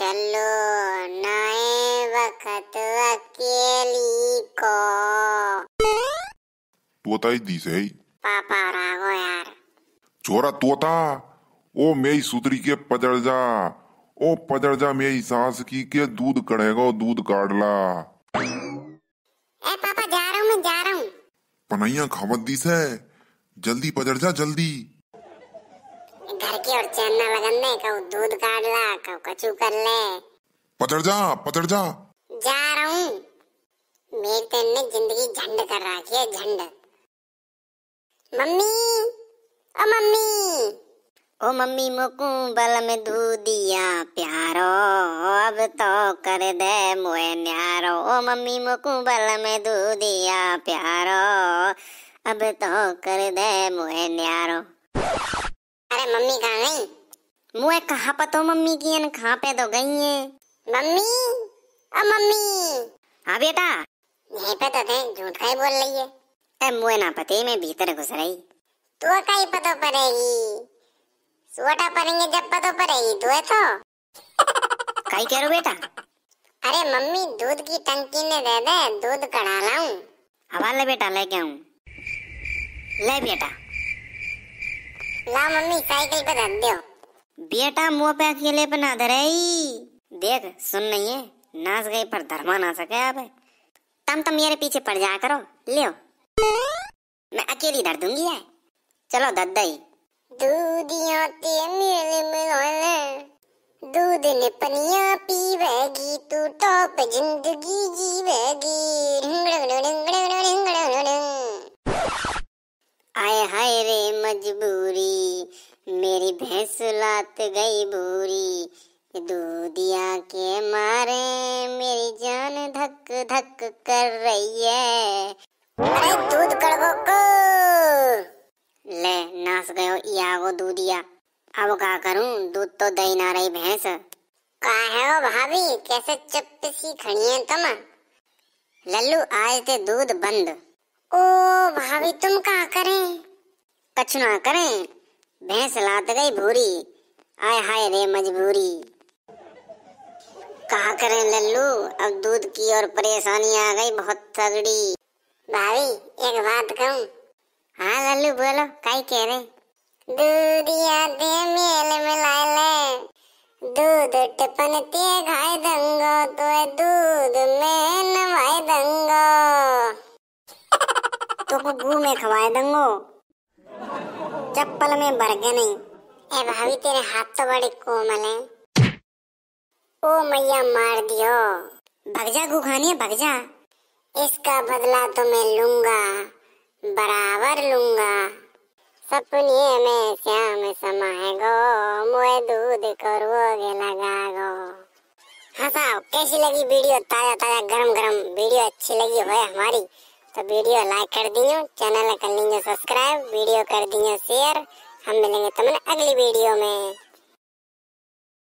चलो नए वक्त अकेली को तोता ही दी सही पापा रागो यार छोरा तोता ओ मेरी सुतरी के पजड़ जा ओ पजड़ जा मेरी सांस की के दूध कड़ेगा दूध काट ला ए पापा जा रहा हूँ मैं जा रहा हूँ पनैया खबर दी से जल्दी पजड़ जा जल्दी घर की और चैन न लगन दूध काट ला कहूँ कचू कर ले पतर जा पतर जा जा रहा हूँ मेरे तो इनने जिंदगी झंड कर रखी है झंड मम्मी ओ मम्मी ओ मम्मी मुकू बल में दूधिया प्यारो अब तो कर दे मोए न्यारो ओ मम्मी मुकू बल में दूधिया प्यारो अब तो कर दे मोए न्यारो मम्मी कहाँ गई मुए कहाँ पता तो मम्मी की अन कहाँ पे तो गई है मम्मी अब मम्मी हाँ बेटा यहीं पे तो थे झूठ का ही बोल रही है ए मुँह ना पते मैं भीतर घुस रही तो कहीं पता पड़ेगी सोटा पड़ेंगे जब पता पड़ेगी तो है तो कहीं कह रहे बेटा अरे मम्मी दूध की टंकी ने दे दे दूध कढ़ा लाऊं हवाले बेटा ले बेटा लेके आऊं ले बेटा ला मम्मी साइकिल पे धन दो बेटा मुंह पे अकेले बना दे रही देख सुन नहीं है नाच गए पर धर्मा ना सके अब तम तम मेरे पीछे पड़ जा करो ले मैं अकेली धर दूंगी है चलो दद्दई दूधिया ते मिल मिल दूध ने पनिया पीवेगी तू टॉप जिंदगी जीवेगी भैंस लात गई बूरी दूधिया के मारे मेरी जान धक धक कर रही है अरे दूध कड़वो को ले नास गयो या वो दूधिया अब क्या करूं दूध तो दही ना रही भैंस कहा है ओ भाभी कैसे चुप सी खड़ी है तुम लल्लू आज ते दूध बंद ओ भाभी तुम क्या करें कछ ना करें भैंस लात गई भूरी आय हाय रे मजबूरी कहा करें लल्लू अब दूध की और परेशानी आ गई बहुत तगड़ी भाभी एक बात कहूँ हाँ लल्लू बोलो काई कह रहे दूधिया दे मेल मिला ले दूध टिपन ते खाए दंगो तो दूध में नवाए दंगो तो को में खवाए दंगो चप्पल में भर गए नहीं ए भाभी तेरे हाथ तो बड़े कोमल हैं ओ मैया मार दियो भगजा गुखानी भगजा इसका बदला तो मैं लूंगा बराबर लूंगा सपनिए में श्याम समाएगो मुए दूध करोगे रोगे लगागो हंसाओ कैसी लगी वीडियो ताजा ताजा गरम गरम वीडियो अच्छी लगी हो हमारी तो वीडियो लाइक कर दियो चैनल कर लीजिए सब्सक्राइब वीडियो कर दियो शेयर हम मिलेंगे तुमने अगली वीडियो में